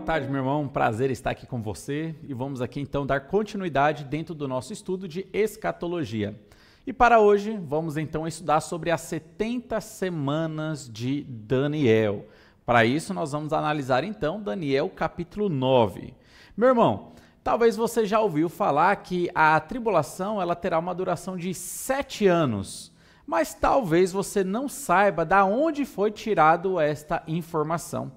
boa tarde, meu irmão. Prazer estar aqui com você e vamos aqui então dar continuidade dentro do nosso estudo de escatologia. E para hoje, vamos então estudar sobre as 70 semanas de Daniel. Para isso, nós vamos analisar então Daniel capítulo 9. Meu irmão, talvez você já ouviu falar que a tribulação ela terá uma duração de sete anos, mas talvez você não saiba da onde foi tirado esta informação.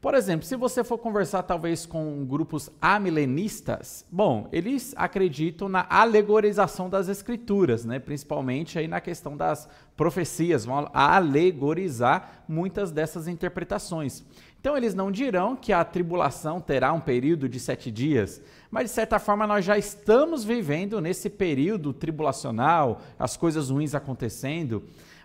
Por exemplo, se você for conversar talvez com grupos amilenistas, bom, eles acreditam na alegorização das escrituras, né? principalmente aí na questão das profecias, vão alegorizar muitas dessas interpretações. Então eles não dirão que a tribulação terá um período de sete dias, mas de certa forma nós já estamos vivendo nesse período tribulacional, as coisas ruins acontecendo.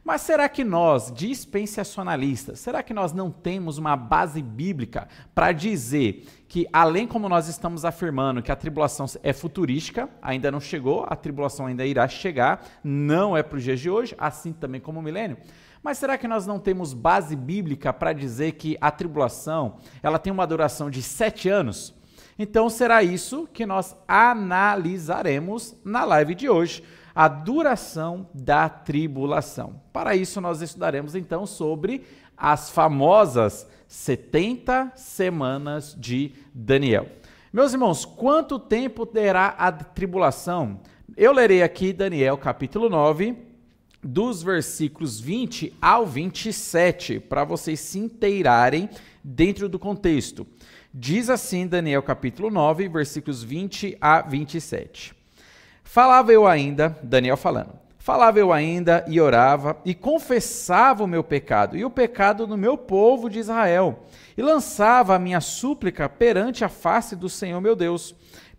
Mas será que nós, dispensacionalistas, será que nós não temos uma base bíblica para dizer que, além como nós estamos afirmando que a tribulação é futurística, ainda não chegou, a tribulação ainda irá chegar, não é para os dias de hoje, assim também como o milênio? Mas será que nós não temos base bíblica para dizer que a tribulação ela tem uma duração de sete anos? Então será isso que nós analisaremos na live de hoje a duração da tribulação. Para isso, nós estudaremos então sobre as famosas 70 semanas de Daniel. Meus irmãos, quanto tempo terá a tribulação? Eu lerei aqui Daniel capítulo 9, dos versículos 20 ao 27, para vocês se inteirarem dentro do contexto. Diz assim Daniel capítulo 9, versículos 20 a 27. Falava eu ainda, Daniel falando, falava eu ainda e orava e confessava o meu pecado e o pecado do meu povo de Israel e lançava a minha súplica perante a face do Senhor meu Deus,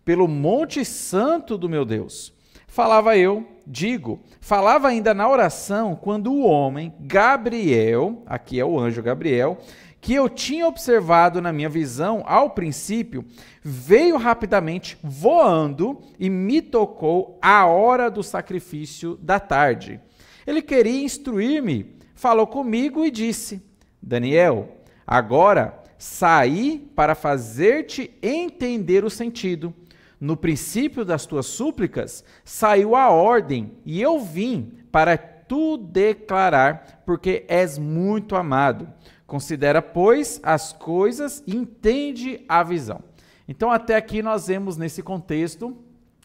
pelo monte santo do meu Deus. Falava eu, digo, falava ainda na oração quando o homem Gabriel, aqui é o anjo Gabriel, que eu tinha observado na minha visão ao princípio, veio rapidamente voando e me tocou a hora do sacrifício da tarde. Ele queria instruir-me, falou comigo e disse: Daniel, agora saí para fazer-te entender o sentido. No princípio das tuas súplicas saiu a ordem, e eu vim para tu declarar, porque és muito amado. Considera, pois, as coisas e entende a visão. Então, até aqui nós vemos nesse contexto,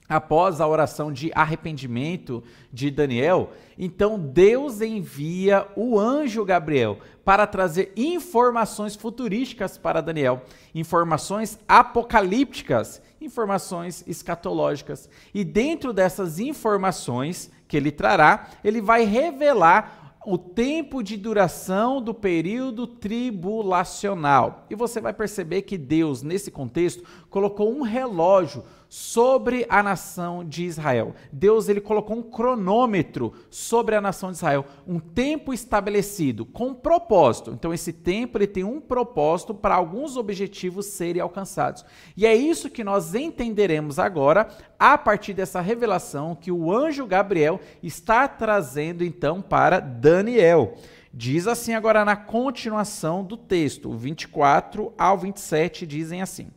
após a oração de arrependimento de Daniel, então Deus envia o anjo Gabriel para trazer informações futurísticas para Daniel, informações apocalípticas, informações escatológicas. E dentro dessas informações que ele trará, ele vai revelar o tempo de duração do período tribulacional. E você vai perceber que Deus, nesse contexto, colocou um relógio sobre a nação de Israel. Deus ele colocou um cronômetro sobre a nação de Israel, um tempo estabelecido com propósito. Então esse tempo ele tem um propósito para alguns objetivos serem alcançados. E é isso que nós entenderemos agora a partir dessa revelação que o anjo Gabriel está trazendo então para Daniel. Diz assim agora na continuação do texto, 24 ao 27 dizem assim: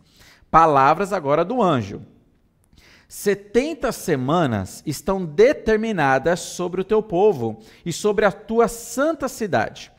Palavras agora do anjo. 70 semanas estão determinadas sobre o teu povo e sobre a tua santa cidade,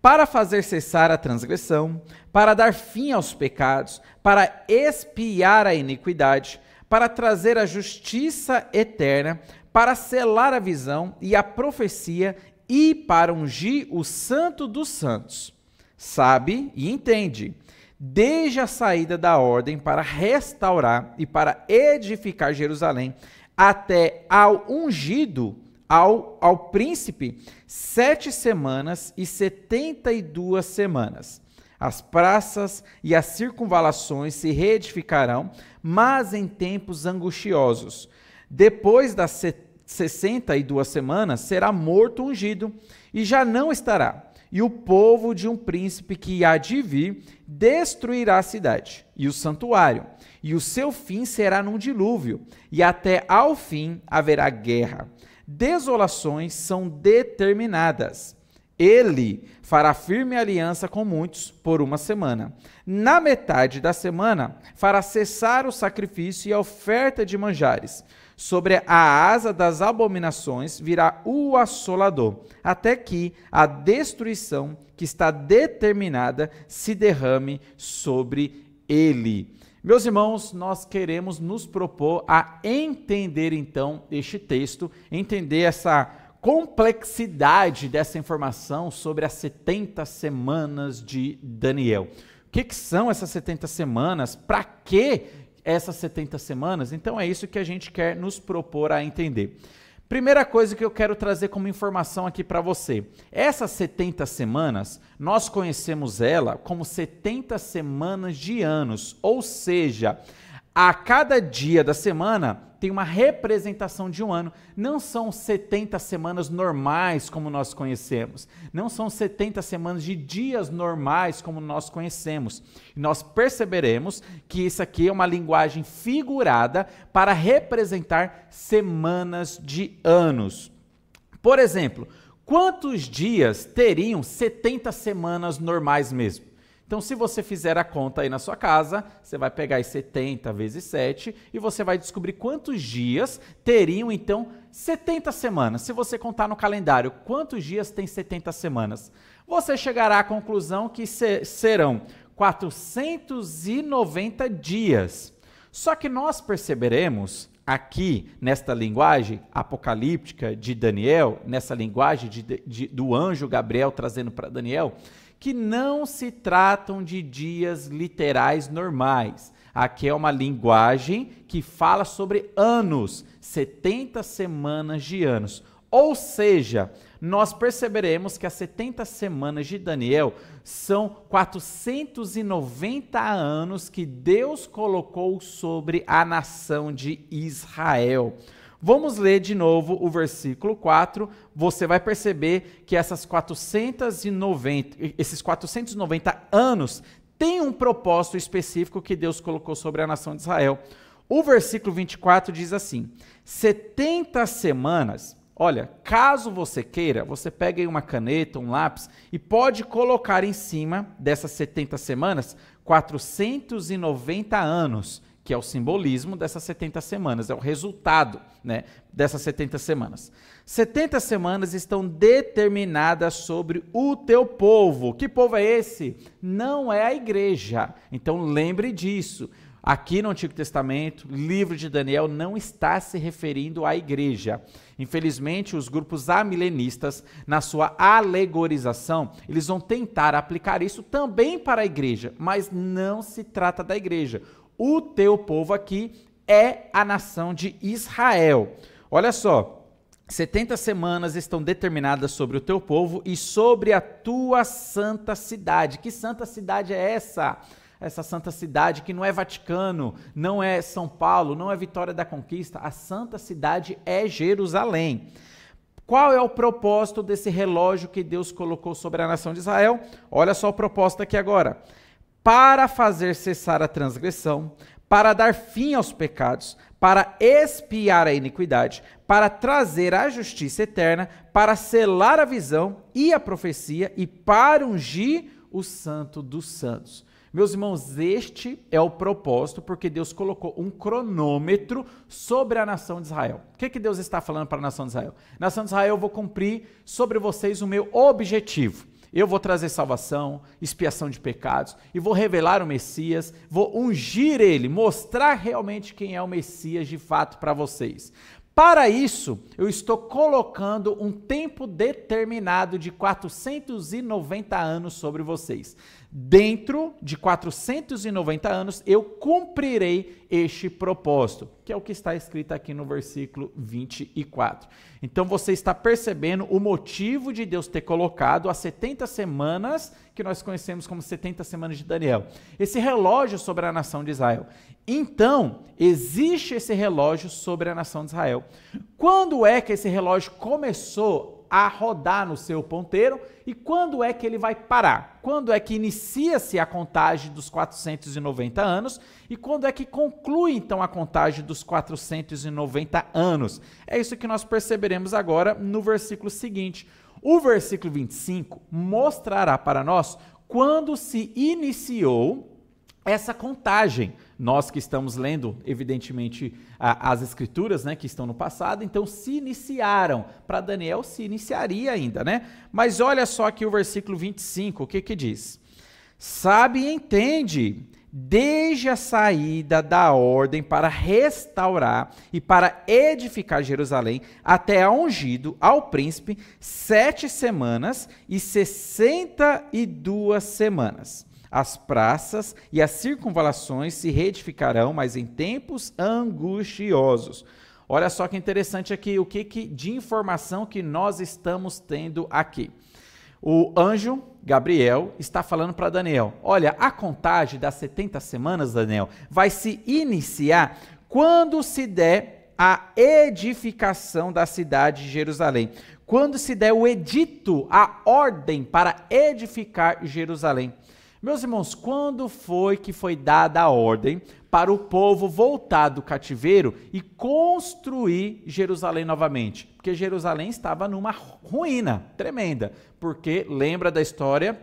para fazer cessar a transgressão, para dar fim aos pecados, para expiar a iniquidade, para trazer a justiça eterna, para selar a visão e a profecia e para ungir o santo dos santos. Sabe e entende desde a saída da ordem para restaurar e para edificar Jerusalém, até ao ungido, ao, ao príncipe, sete semanas e setenta e duas semanas. As praças e as circunvalações se reedificarão, mas em tempos angustiosos. Depois das sessenta e duas semanas, será morto ungido, e já não estará e o povo de um príncipe que há de vir destruirá a cidade e o santuário, e o seu fim será num dilúvio, e até ao fim haverá guerra. Desolações são determinadas. Ele fará firme aliança com muitos por uma semana. Na metade da semana, fará cessar o sacrifício e a oferta de manjares sobre a asa das abominações virá o assolador, até que a destruição que está determinada se derrame sobre ele. Meus irmãos, nós queremos nos propor a entender então este texto, entender essa complexidade dessa informação sobre as 70 semanas de Daniel. O que, que são essas 70 semanas? Para que essas 70 semanas? Então é isso que a gente quer nos propor a entender. Primeira coisa que eu quero trazer como informação aqui para você. Essas 70 semanas, nós conhecemos ela como 70 semanas de anos, ou seja, a cada dia da semana tem uma representação de um ano. Não são 70 semanas normais como nós conhecemos. Não são 70 semanas de dias normais como nós conhecemos. E nós perceberemos que isso aqui é uma linguagem figurada para representar semanas de anos. Por exemplo, quantos dias teriam 70 semanas normais mesmo? Então, se você fizer a conta aí na sua casa, você vai pegar aí 70 vezes 7 e você vai descobrir quantos dias teriam, então, 70 semanas. Se você contar no calendário quantos dias tem 70 semanas, você chegará à conclusão que serão 490 dias. Só que nós perceberemos aqui nesta linguagem apocalíptica de Daniel, nessa linguagem de, de, do anjo Gabriel trazendo para Daniel, que não se tratam de dias literais normais. Aqui é uma linguagem que fala sobre anos, 70 semanas de anos. Ou seja, nós perceberemos que as 70 semanas de Daniel são 490 anos que Deus colocou sobre a nação de Israel. Vamos ler de novo o versículo 4. Você vai perceber que essas 490, esses 490 anos têm um propósito específico que Deus colocou sobre a nação de Israel. O versículo 24 diz assim: 70 semanas. Olha, caso você queira, você pega aí uma caneta, um lápis e pode colocar em cima dessas 70 semanas 490 anos que é o simbolismo dessas 70 semanas, é o resultado né, dessas 70 semanas. 70 semanas estão determinadas sobre o teu povo. Que povo é esse? Não é a igreja. Então lembre disso. Aqui no Antigo Testamento, livro de Daniel não está se referindo à igreja. Infelizmente, os grupos amilenistas, na sua alegorização, eles vão tentar aplicar isso também para a igreja, mas não se trata da igreja o teu povo aqui é a nação de Israel. Olha só, 70 semanas estão determinadas sobre o teu povo e sobre a tua santa cidade. Que santa cidade é essa? Essa santa cidade que não é Vaticano, não é São Paulo, não é Vitória da Conquista, a santa cidade é Jerusalém. Qual é o propósito desse relógio que Deus colocou sobre a nação de Israel? Olha só o propósito aqui agora para fazer cessar a transgressão, para dar fim aos pecados, para expiar a iniquidade, para trazer a justiça eterna, para selar a visão e a profecia e para ungir o santo dos santos. Meus irmãos, este é o propósito, porque Deus colocou um cronômetro sobre a nação de Israel. O que, que Deus está falando para a nação de Israel? Nação de Israel, eu vou cumprir sobre vocês o meu objetivo. Eu vou trazer salvação, expiação de pecados, e vou revelar o Messias, vou ungir ele, mostrar realmente quem é o Messias de fato para vocês. Para isso, eu estou colocando um tempo determinado de 490 anos sobre vocês. Dentro de 490 anos eu cumprirei este propósito, que é o que está escrito aqui no versículo 24. Então você está percebendo o motivo de Deus ter colocado as 70 semanas, que nós conhecemos como 70 semanas de Daniel, esse relógio sobre a nação de Israel. Então, existe esse relógio sobre a nação de Israel. Quando é que esse relógio começou a rodar no seu ponteiro e quando é que ele vai parar? Quando é que inicia-se a contagem dos 490 anos e quando é que conclui então a contagem dos 490 anos? É isso que nós perceberemos agora no versículo seguinte. O versículo 25 mostrará para nós quando se iniciou essa contagem nós que estamos lendo, evidentemente, a, as escrituras, né, que estão no passado, então se iniciaram. Para Daniel se iniciaria ainda, né? Mas olha só aqui o versículo 25, o que que diz? Sabe e entende desde a saída da ordem para restaurar e para edificar Jerusalém, até a ungido ao príncipe, sete semanas e sessenta e duas semanas. As praças e as circunvalações se reedificarão, mas em tempos angustiosos. Olha só que interessante aqui o que, que de informação que nós estamos tendo aqui. O anjo Gabriel está falando para Daniel: Olha, a contagem das 70 semanas, Daniel, vai se iniciar quando se der a edificação da cidade de Jerusalém, quando se der o edito, a ordem para edificar Jerusalém. Meus irmãos, quando foi que foi dada a ordem para o povo voltar do cativeiro e construir Jerusalém novamente? Porque Jerusalém estava numa ruína tremenda. Porque lembra da história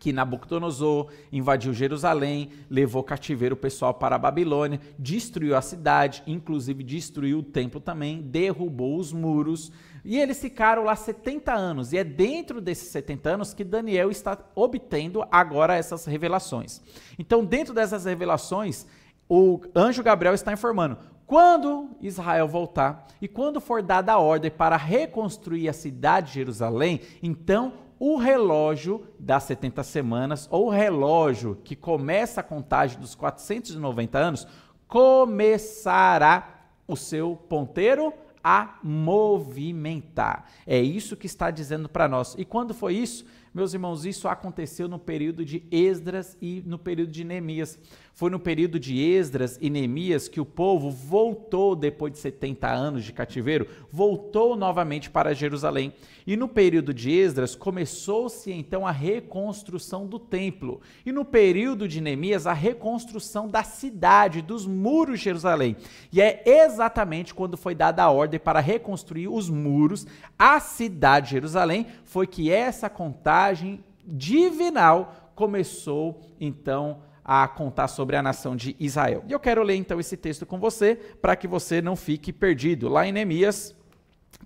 que Nabucodonosor invadiu Jerusalém, levou cativeiro o pessoal para a Babilônia, destruiu a cidade, inclusive destruiu o templo também, derrubou os muros. E eles ficaram lá 70 anos, e é dentro desses 70 anos que Daniel está obtendo agora essas revelações. Então, dentro dessas revelações, o anjo Gabriel está informando: quando Israel voltar e quando for dada a ordem para reconstruir a cidade de Jerusalém, então o relógio das 70 semanas, ou o relógio que começa a contagem dos 490 anos, começará o seu ponteiro a movimentar. É isso que está dizendo para nós. E quando foi isso? Meus irmãos, isso aconteceu no período de Esdras e no período de Neemias. Foi no período de Esdras e Neemias que o povo voltou, depois de 70 anos de cativeiro, voltou novamente para Jerusalém. E no período de Esdras começou-se então a reconstrução do templo. E no período de Neemias, a reconstrução da cidade, dos muros de Jerusalém. E é exatamente quando foi dada a ordem para reconstruir os muros, a cidade de Jerusalém, foi que essa contagem mensagem divinal começou então a contar sobre a nação de Israel. E eu quero ler então esse texto com você para que você não fique perdido. Lá em Neemias,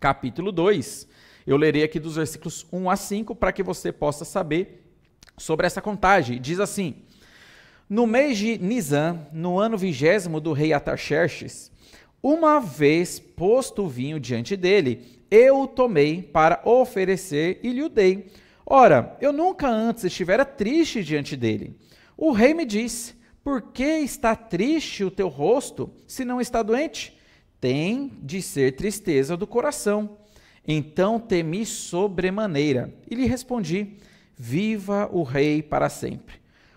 capítulo 2, eu lerei aqui dos versículos 1 a 5 para que você possa saber sobre essa contagem. Diz assim: No mês de Nisan, no ano vigésimo do rei Ataxerxes, uma vez posto o vinho diante dele, eu o tomei para oferecer e lhe o dei Ora, eu nunca antes estivera triste diante dele. O rei me disse: Por que está triste o teu rosto, se não está doente? Tem de ser tristeza do coração. Então temi sobremaneira e lhe respondi: Viva o rei para sempre.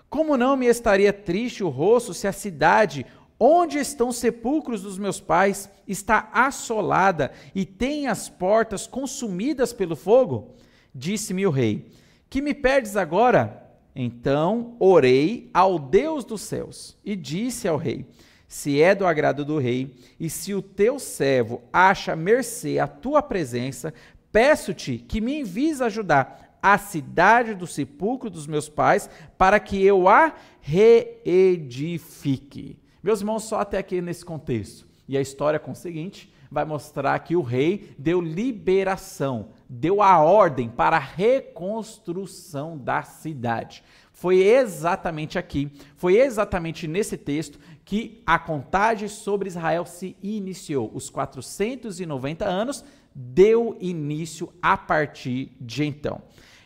Como não me estaria triste o rosto se a cidade onde estão os sepulcros dos meus pais está assolada e tem as portas consumidas pelo fogo? Disse-me o rei: Que me perdes agora? Então orei ao Deus dos céus e disse ao rei: Se é do agrado do rei e se o teu servo acha mercê à tua presença, peço-te que me envies ajudar a cidade do sepulcro dos meus pais para que eu a reedifique. Meus irmãos, só até aqui nesse contexto. E a história conseguinte vai mostrar que o rei deu liberação deu a ordem para a reconstrução da cidade. Foi exatamente aqui, foi exatamente nesse texto que a contagem sobre Israel se iniciou. Os 490 anos deu início a partir de então.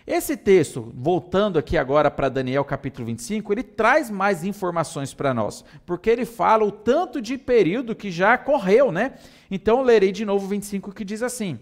Esse texto, voltando aqui agora para Daniel capítulo 25, ele traz mais informações para nós, porque ele fala o tanto de período que já correu, né? Então lerei de novo 25 que diz assim: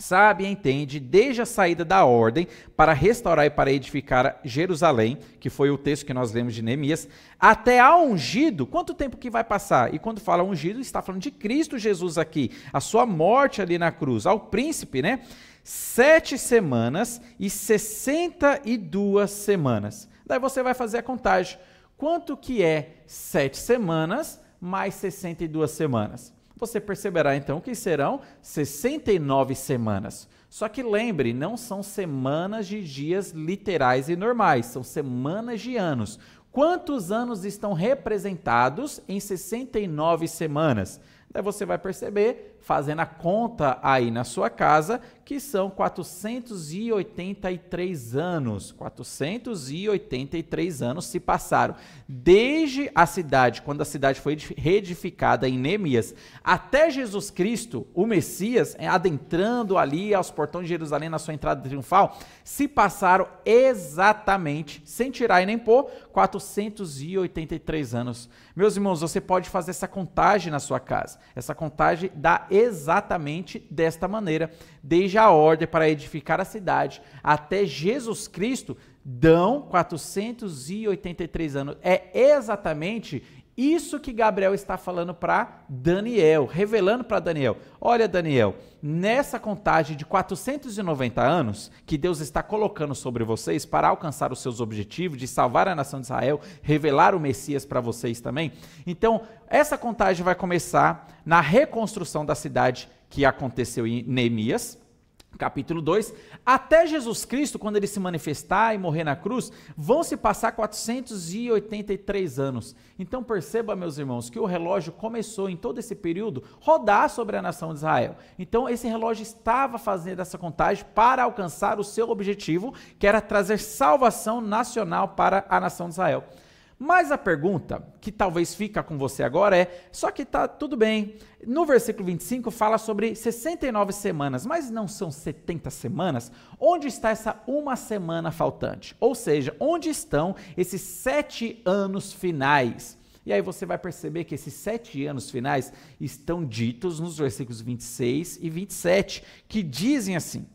sabe e entende desde a saída da ordem para restaurar e para edificar Jerusalém, que foi o texto que nós lemos de Neemias, até ao ungido, quanto tempo que vai passar? E quando fala ungido, está falando de Cristo Jesus aqui, a sua morte ali na cruz, ao príncipe, né? Sete semanas e sessenta e duas semanas. Daí você vai fazer a contagem. Quanto que é sete semanas mais sessenta e duas semanas? Você perceberá então que serão 69 semanas. Só que lembre, não são semanas de dias literais e normais, são semanas de anos. Quantos anos estão representados em 69 semanas? Daí você vai perceber fazendo a conta aí na sua casa, que são 483 anos. 483 anos se passaram desde a cidade, quando a cidade foi reedificada em Neemias, até Jesus Cristo, o Messias, é, adentrando ali aos portões de Jerusalém na sua entrada triunfal, se passaram exatamente, sem tirar e nem pôr, 483 anos. Meus irmãos, você pode fazer essa contagem na sua casa. Essa contagem dá exatamente desta maneira, desde a ordem para edificar a cidade até Jesus Cristo, dão 483 anos. É exatamente isso que Gabriel está falando para Daniel, revelando para Daniel. Olha, Daniel, nessa contagem de 490 anos que Deus está colocando sobre vocês para alcançar os seus objetivos de salvar a nação de Israel, revelar o Messias para vocês também. Então, essa contagem vai começar na reconstrução da cidade que aconteceu em Neemias, capítulo 2, até Jesus Cristo, quando ele se manifestar e morrer na cruz, vão se passar 483 anos. Então perceba, meus irmãos, que o relógio começou em todo esse período rodar sobre a nação de Israel. Então esse relógio estava fazendo essa contagem para alcançar o seu objetivo, que era trazer salvação nacional para a nação de Israel. Mas a pergunta que talvez fica com você agora é: só que tá tudo bem. No versículo 25 fala sobre 69 semanas, mas não são 70 semanas? Onde está essa uma semana faltante? Ou seja, onde estão esses sete anos finais? E aí você vai perceber que esses sete anos finais estão ditos nos versículos 26 e 27, que dizem assim.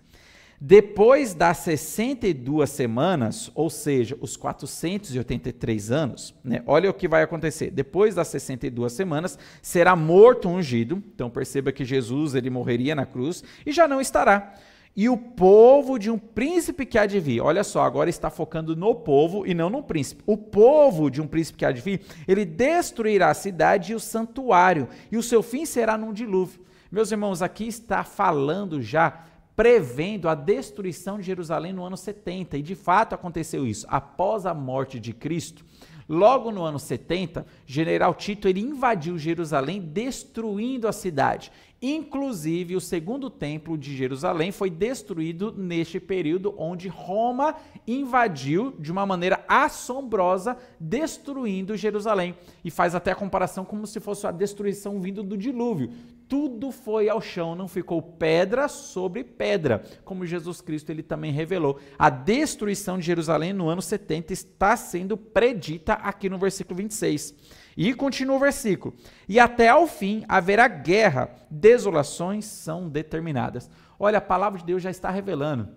Depois das 62 semanas, ou seja, os 483 anos, né? olha o que vai acontecer. Depois das 62 semanas, será morto ungido. Então perceba que Jesus ele morreria na cruz e já não estará. E o povo de um príncipe que há de vir. Olha só, agora está focando no povo e não no príncipe. O povo de um príncipe que há de vir, ele destruirá a cidade e o santuário, e o seu fim será num dilúvio. Meus irmãos, aqui está falando já prevendo a destruição de Jerusalém no ano 70. E de fato aconteceu isso. Após a morte de Cristo, logo no ano 70, general Tito ele invadiu Jerusalém, destruindo a cidade. Inclusive, o segundo templo de Jerusalém foi destruído neste período onde Roma invadiu de uma maneira assombrosa, destruindo Jerusalém. E faz até a comparação como se fosse a destruição vindo do dilúvio tudo foi ao chão, não ficou pedra sobre pedra, como Jesus Cristo ele também revelou. A destruição de Jerusalém no ano 70 está sendo predita aqui no versículo 26. E continua o versículo: E até ao fim haverá guerra, desolações são determinadas. Olha, a palavra de Deus já está revelando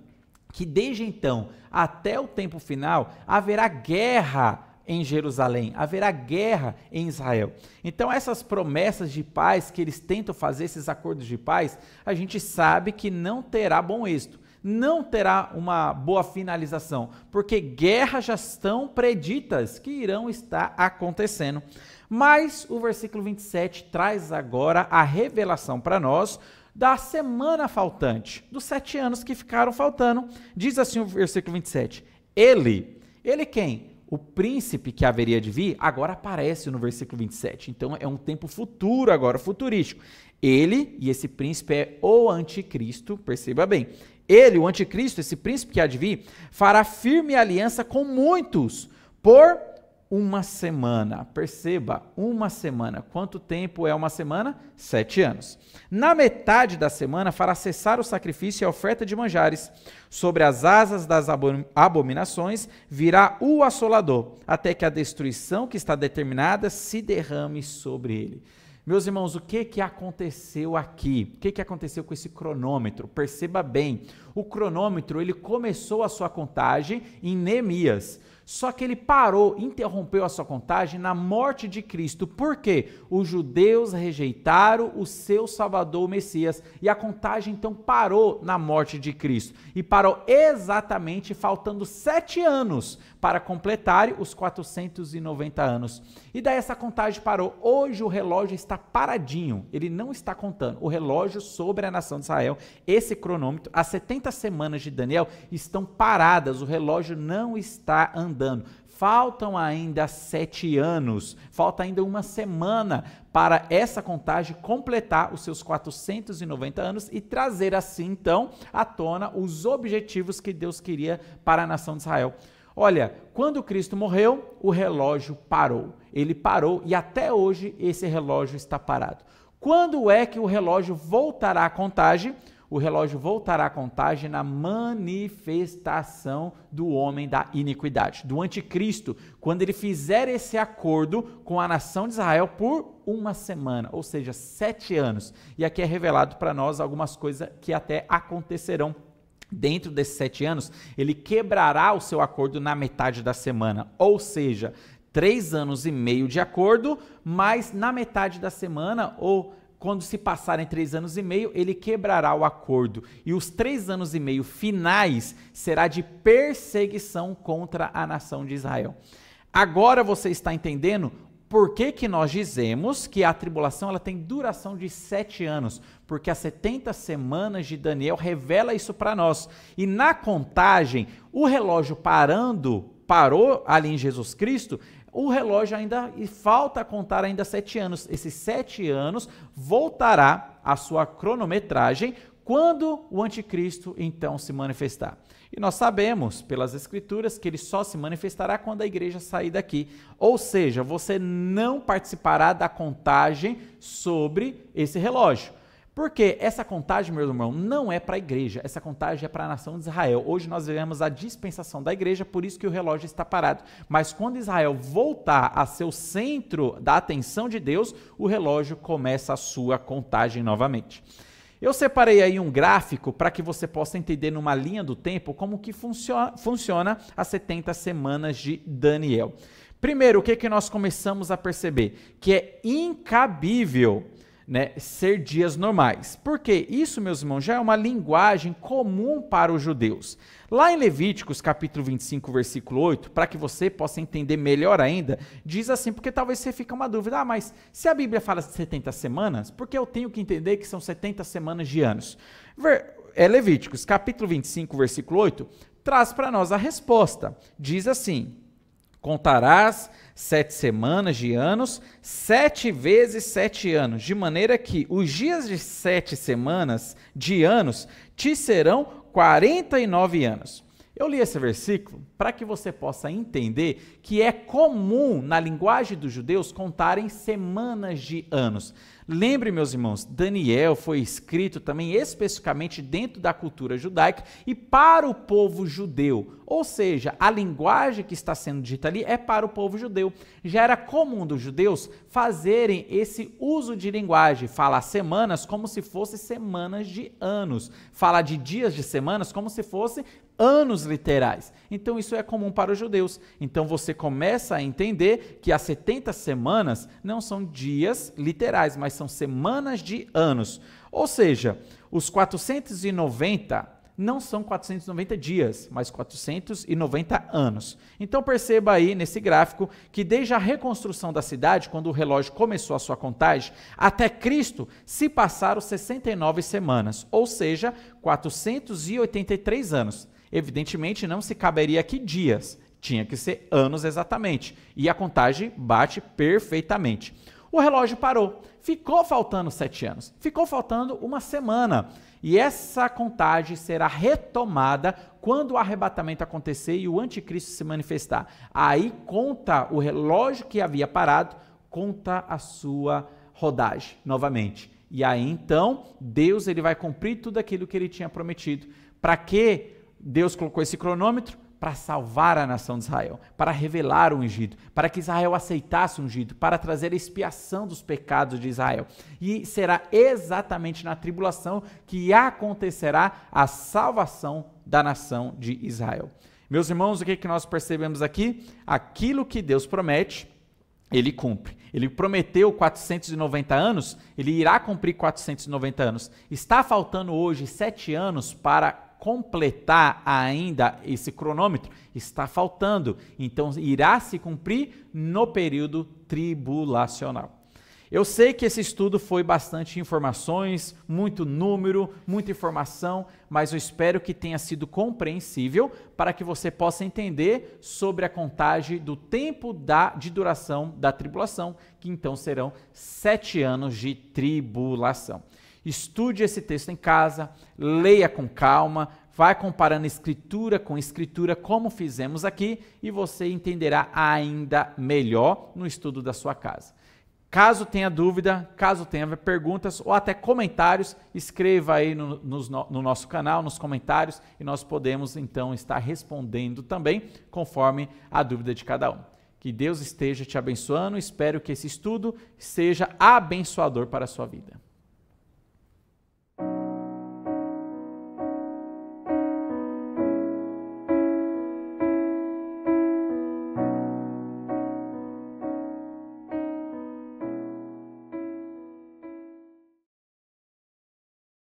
que desde então até o tempo final haverá guerra, em Jerusalém, haverá guerra em Israel. Então, essas promessas de paz que eles tentam fazer, esses acordos de paz, a gente sabe que não terá bom êxito, não terá uma boa finalização, porque guerras já estão preditas que irão estar acontecendo. Mas o versículo 27 traz agora a revelação para nós da semana faltante, dos sete anos que ficaram faltando. Diz assim o versículo 27. Ele, ele quem? o príncipe que haveria de vir agora aparece no versículo 27. Então é um tempo futuro agora, futurístico. Ele e esse príncipe é o anticristo, perceba bem. Ele, o anticristo, esse príncipe que há de vir, fará firme aliança com muitos por uma semana. Perceba, uma semana. Quanto tempo é uma semana? Sete anos. Na metade da semana fará cessar o sacrifício e a oferta de manjares. Sobre as asas das abominações virá o assolador, até que a destruição que está determinada se derrame sobre ele. Meus irmãos, o que, que aconteceu aqui? O que, que aconteceu com esse cronômetro? Perceba bem, o cronômetro ele começou a sua contagem em Neemias. Só que ele parou, interrompeu a sua contagem na morte de Cristo, porque os judeus rejeitaram o seu Salvador, o Messias, e a contagem então parou na morte de Cristo. E parou exatamente faltando sete anos para completar os 490 anos. E daí essa contagem parou. Hoje o relógio está paradinho, ele não está contando. O relógio sobre a nação de Israel, esse cronômetro, as 70 semanas de Daniel estão paradas, o relógio não está andando andando. Faltam ainda sete anos, falta ainda uma semana para essa contagem completar os seus 490 anos e trazer assim, então, à tona os objetivos que Deus queria para a nação de Israel. Olha, quando Cristo morreu, o relógio parou. Ele parou e até hoje esse relógio está parado. Quando é que o relógio voltará à contagem? o relógio voltará à contagem na manifestação do homem da iniquidade, do anticristo, quando ele fizer esse acordo com a nação de Israel por uma semana, ou seja, sete anos. E aqui é revelado para nós algumas coisas que até acontecerão Dentro desses sete anos, ele quebrará o seu acordo na metade da semana, ou seja, três anos e meio de acordo, mas na metade da semana ou quando se passarem três anos e meio, ele quebrará o acordo e os três anos e meio finais será de perseguição contra a nação de Israel. Agora você está entendendo por que, que nós dizemos que a tribulação ela tem duração de sete anos? Porque as 70 semanas de Daniel revela isso para nós. E na contagem, o relógio parando, parou ali em Jesus Cristo, o relógio ainda e falta contar ainda sete anos. Esses sete anos voltará à sua cronometragem quando o anticristo então se manifestar. E nós sabemos pelas escrituras que ele só se manifestará quando a igreja sair daqui. Ou seja, você não participará da contagem sobre esse relógio. Porque essa contagem, meu irmão, não é para a igreja, essa contagem é para a nação de Israel. Hoje nós vivemos a dispensação da igreja, por isso que o relógio está parado. Mas quando Israel voltar a ser o centro da atenção de Deus, o relógio começa a sua contagem novamente. Eu separei aí um gráfico para que você possa entender numa linha do tempo como que funciona, funciona as 70 semanas de Daniel. Primeiro, o que, que nós começamos a perceber? Que é incabível né, ser dias normais. Porque isso, meus irmãos, já é uma linguagem comum para os judeus. Lá em Levíticos, capítulo 25, versículo 8, para que você possa entender melhor ainda, diz assim, porque talvez você fique uma dúvida, ah, mas se a Bíblia fala 70 semanas, por que eu tenho que entender que são 70 semanas de anos? Ver, é Levíticos, capítulo 25, versículo 8, traz para nós a resposta. Diz assim: Contarás sete semanas de anos, sete vezes sete anos, de maneira que os dias de sete semanas de anos te serão 49 anos. Eu li esse versículo para que você possa entender que é comum na linguagem dos judeus contarem semanas de anos. Lembre, meus irmãos, Daniel foi escrito também especificamente dentro da cultura judaica e para o povo judeu. Ou seja, a linguagem que está sendo dita ali é para o povo judeu. Já era comum dos judeus fazerem esse uso de linguagem, falar semanas como se fossem semanas de anos, falar de dias de semanas como se fosse anos literais. Então isso é comum para os judeus. Então você começa a entender que as 70 semanas não são dias literais, mas são semanas de anos. Ou seja, os 490 não são 490 dias, mas 490 anos. Então perceba aí nesse gráfico que desde a reconstrução da cidade, quando o relógio começou a sua contagem, até Cristo se passaram 69 semanas, ou seja, 483 anos. Evidentemente, não se caberia aqui dias, tinha que ser anos exatamente. E a contagem bate perfeitamente. O relógio parou. Ficou faltando sete anos. Ficou faltando uma semana. E essa contagem será retomada quando o arrebatamento acontecer e o anticristo se manifestar. Aí conta o relógio que havia parado, conta a sua rodagem novamente. E aí então, Deus ele vai cumprir tudo aquilo que ele tinha prometido. Para quê? Deus colocou esse cronômetro para salvar a nação de Israel, para revelar o ungido, para que Israel aceitasse o ungido, para trazer a expiação dos pecados de Israel. E será exatamente na tribulação que acontecerá a salvação da nação de Israel. Meus irmãos, o que, é que nós percebemos aqui? Aquilo que Deus promete, ele cumpre. Ele prometeu 490 anos, ele irá cumprir 490 anos. Está faltando hoje sete anos para completar ainda esse cronômetro, está faltando. Então, irá se cumprir no período tribulacional. Eu sei que esse estudo foi bastante informações, muito número, muita informação, mas eu espero que tenha sido compreensível para que você possa entender sobre a contagem do tempo da, de duração da tribulação, que então serão sete anos de tribulação. Estude esse texto em casa, leia com calma, vai comparando escritura com escritura, como fizemos aqui, e você entenderá ainda melhor no estudo da sua casa. Caso tenha dúvida, caso tenha perguntas ou até comentários, escreva aí no, no, no, nosso canal, nos comentários, e nós podemos então estar respondendo também, conforme a dúvida de cada um. Que Deus esteja te abençoando, espero que esse estudo seja abençoador para a sua vida.